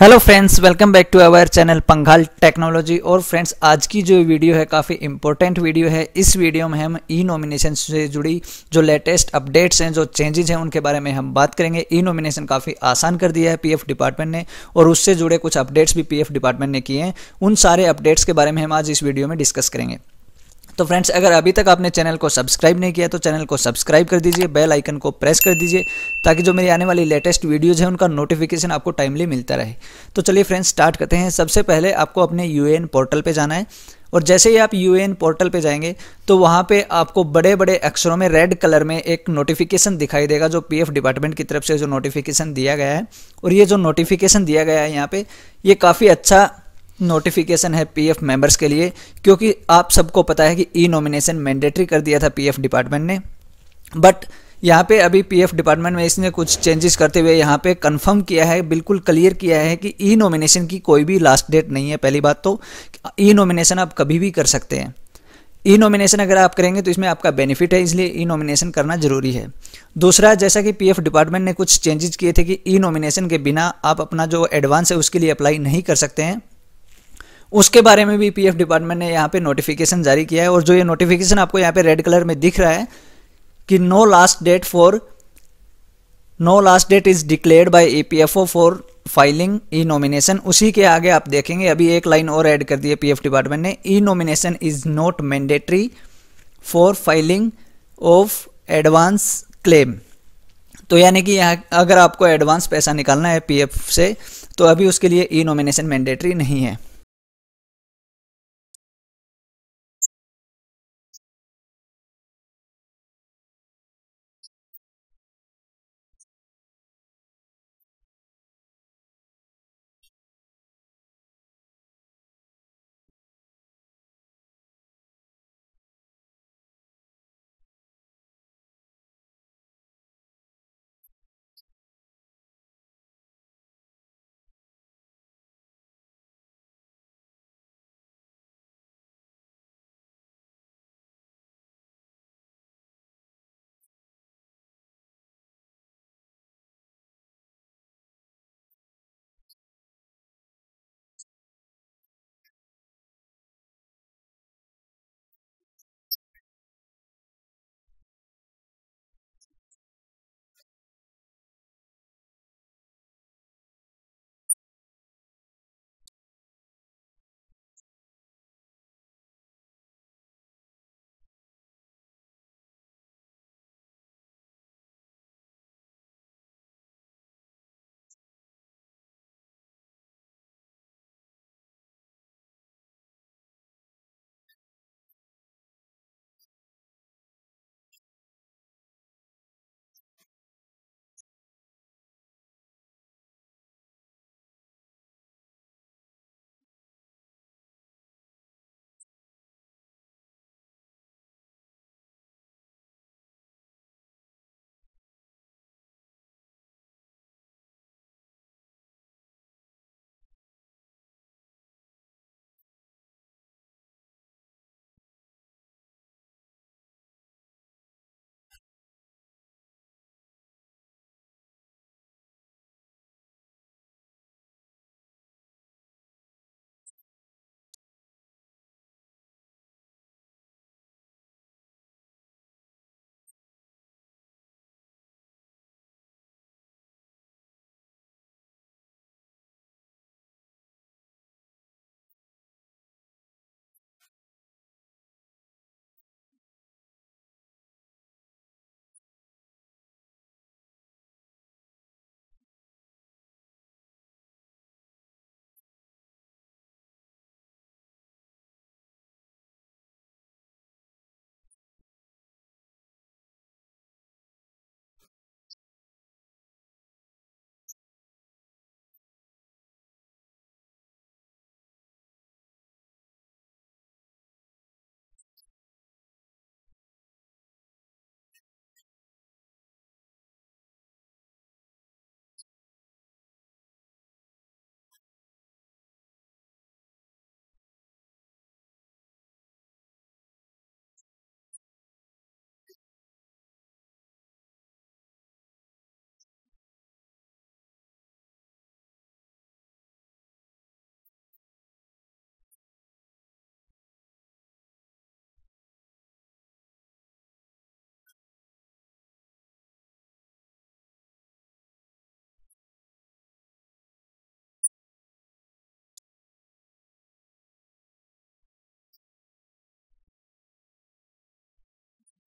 hello friends welcome back to our channel Panghal Technology और friends आज की जो वीडियो है काफ़ी इंपॉर्टेंट वीडियो है इस वीडियो में हम ई नॉमिनेशन से जुड़ी जो लेटेस्ट अपडेट्स हैं जो चेंजेज हैं उनके बारे में हम बात करेंगे ई नॉमिनेशन काफ़ी आसान कर दिया है पीएफ डिपार्टमेंट ने और उससे जुड़े कुछ अपडेट्स भी पी डिपार्टमेंट ने किए हैं उन सारे अपडेट्स के बारे में हम आज इस वीडियो में डिस्कस करेंगे तो फ्रेंड्स अगर अभी तक आपने चैनल को सब्सक्राइब नहीं किया तो चैनल को सब्सक्राइब कर दीजिए बेल आइकन को प्रेस कर दीजिए ताकि जो मेरी आने वाली लेटेस्ट वीडियोज़ हैं उनका नोटिफिकेशन आपको टाइमली मिलता रहे तो चलिए फ्रेंड्स स्टार्ट करते हैं सबसे पहले आपको अपने यू पोर्टल पर जाना है और जैसे ही आप यू पोर्टल पर जाएंगे तो वहाँ पर आपको बड़े बड़े अक्षरों में रेड कलर में एक नोटिफिकेशन दिखाई देगा जो पी डिपार्टमेंट की तरफ से जो नोटिफिकेशन दिया गया है और ये जो नोटिफिकेशन दिया गया है यहाँ पर ये काफ़ी अच्छा नोटिफिकेशन है पीएफ मेंबर्स के लिए क्योंकि आप सबको पता है कि ई नॉमिनेशन मैंडेटरी कर दिया था पीएफ डिपार्टमेंट ने बट यहाँ पे अभी पीएफ डिपार्टमेंट में इसने कुछ चेंजेस करते हुए यहाँ पे कंफर्म किया है बिल्कुल क्लियर किया है कि ई नॉमिनेशन की कोई भी लास्ट डेट नहीं है पहली बात तो ई नॉमिनेशन आप कभी भी कर सकते हैं ई नॉमिनेशन अगर आप करेंगे तो इसमें आपका बेनिफिट है इसलिए ई नॉमिनेशन करना जरूरी है दूसरा जैसा कि पीएफ डिपार्टमेंट ने कुछ चेंजेस किए थे कि ई नॉमिनेशन के बिना आप अपना जो एडवांस है उसके लिए अप्लाई नहीं कर सकते हैं उसके बारे में भी पीएफ डिपार्टमेंट ने यहाँ पे नोटिफिकेशन जारी किया है और जो ये नोटिफिकेशन आपको यहाँ पे रेड कलर में दिख रहा है कि no last date for no last date is declared by O for filing e nomination उसी के आगे आप देखेंगे अभी एक लाइन और ऐड कर दी है पीएफ डिपार्टमेंट ने e nomination is not mandatory for filing of advance claim तो यानी कि यहाँ अगर आपको एडवांस पैसा निकालना है पीएफ से तो अभी उसके लिए ई नॉमिनेशन मैंडेटरी नहीं है